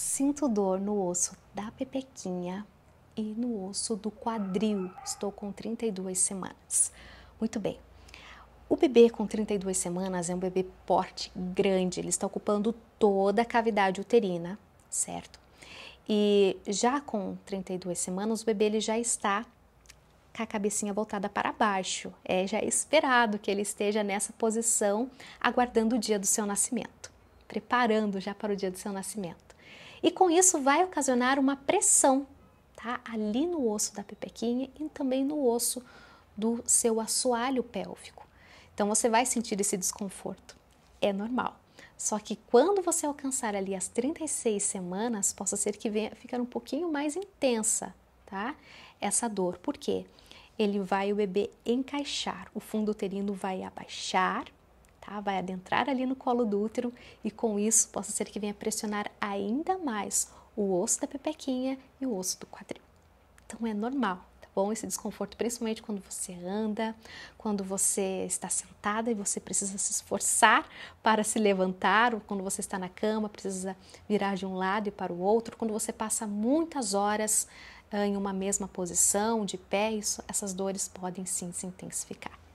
Sinto dor no osso da pepequinha e no osso do quadril. Estou com 32 semanas. Muito bem. O bebê com 32 semanas é um bebê porte grande, ele está ocupando toda a cavidade uterina, certo? E já com 32 semanas, o bebê ele já está com a cabecinha voltada para baixo. É já é esperado que ele esteja nessa posição, aguardando o dia do seu nascimento preparando já para o dia do seu nascimento. E com isso vai ocasionar uma pressão, tá? Ali no osso da pepequinha e também no osso do seu assoalho pélvico. Então você vai sentir esse desconforto. É normal. Só que quando você alcançar ali as 36 semanas, possa ser que venha ficar um pouquinho mais intensa, tá? Essa dor. Por quê? Ele vai o bebê encaixar, o fundo uterino vai abaixar tá? Vai adentrar ali no colo do útero e com isso possa ser que venha pressionar ainda mais o osso da pepequinha e o osso do quadril. Então é normal, tá bom? Esse desconforto, principalmente quando você anda, quando você está sentada e você precisa se esforçar para se levantar, ou quando você está na cama, precisa virar de um lado e para o outro, quando você passa muitas horas ah, em uma mesma posição, de pé, isso, essas dores podem sim se intensificar.